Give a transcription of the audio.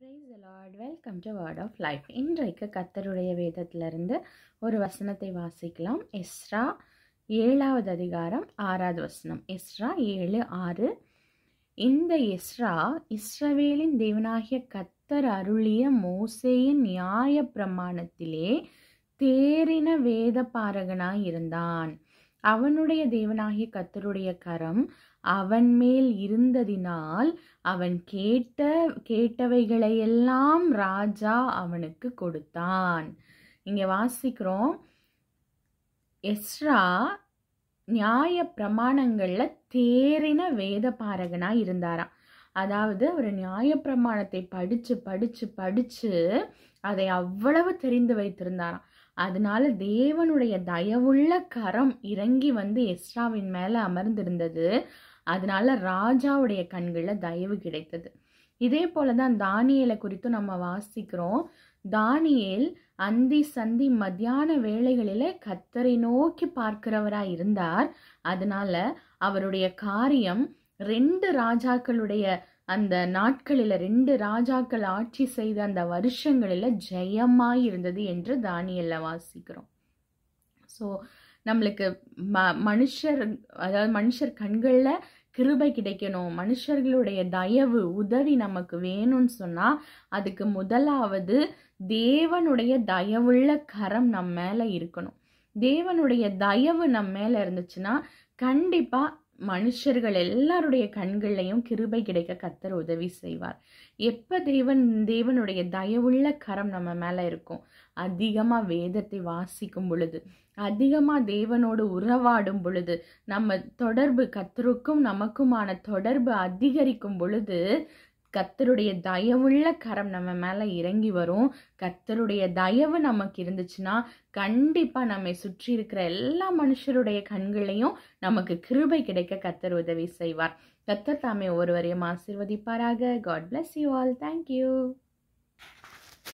price lord welcome to word of life இன்றைக்கு கத்தருடைய வேதத்திலிருந்து ஒரு வசனத்தை வாசிக்கலாம் எஸ்ரா ஏழாவது அதிகாரம் ஆறாவது வசனம் எஸ்ரா ஏழு ஆறு இந்த எஸ்ரா இஸ்ரவேலின் தேவனாகிய கத்தர் அருளிய மோசேயின் நியாய பிரமாணத்திலே தேரின வேத பாரகனாய் இருந்தான் அவனுடைய தேவனாகிய கத்தருடைய கரம் அவன் மேல் இருந்ததினால் அவன் கேட்ட கேட்டவைகளையெல்லாம் ராஜா அவனுக்கு கொடுத்தான் இங்கே வாசிக்கிறோம் எஸ்ரா நியாய பிரமாணங்களில் தேறின வேத பாரகனாக இருந்தாராம் அதாவது அவர் நியாய பிரமாணத்தை படித்து படித்து படித்து அதை அவ்வளவு தெரிந்து வைத்திருந்தாராம் அதனால தேவனுடைய தயவுள்ள கரம் இறங்கி வந்து எஸ்ராவின் மேலே அமர்ந்திருந்தது அதனால ராஜாவுடைய கண்களில் தயவு கிடைத்தது இதே போல தான் தானியலை குறித்து நம்ம வாசிக்கிறோம் தானியல் அந்தி சந்தி மத்தியான வேளைகளில் கத்தரை நோக்கி பார்க்கிறவராக இருந்தார் அதனால அவருடைய காரியம் ரெண்டு ராஜாக்களுடைய அந்த நாட்களில் ரெண்டு ராஜாக்கள் ஆட்சி செய்த அந்த வருஷங்களில் ஜெயமாக இருந்தது என்று தானியல்ல வாசிக்கிறோம் ஸோ நம்மளுக்கு ம மனுஷர் அதாவது மனுஷர் கண்களில் கிருபை கிடைக்கணும் மனுஷர்களுடைய தயவு உதவி நமக்கு வேணும்னு சொன்னால் அதுக்கு முதலாவது தேவனுடைய தயவுள்ள கரம் நம்ம மேலே இருக்கணும் தேவனுடைய தயவு நம்ம மேலே இருந்துச்சுன்னா கண்டிப்பாக மனுஷர்கள் எல்லாருடைய கண்கள்லையும் கிருபை கிடைக்க கத்தர் உதவி செய்வார் எப்போ தேவன் தேவனுடைய தயவுள்ள கரம் நம்ம மேலே இருக்கும் அதிகமாக வேதத்தை வாசிக்கும் பொழுது அதிகமாக தேவனோடு உறவாடும் பொழுது நம்ம தொடர்பு கத்தருக்கும் நமக்குமான தொடர்பு அதிகரிக்கும் பொழுது கத்தருடைய தயவுள்ள கரம் நம்ம மேலே இறங்கி வரும் கத்தருடைய தயவு நமக்கு இருந்துச்சுன்னா கண்டிப்பாக நம்மை சுற்றி இருக்கிற எல்லா மனுஷருடைய கண்களையும் நமக்கு கிருபை கிடைக்க கத்தர் உதவி செய்வார் கத்தர் தாமே ஒருவரையும் ஆசிர்வதிப்பாராக God bless you all thank you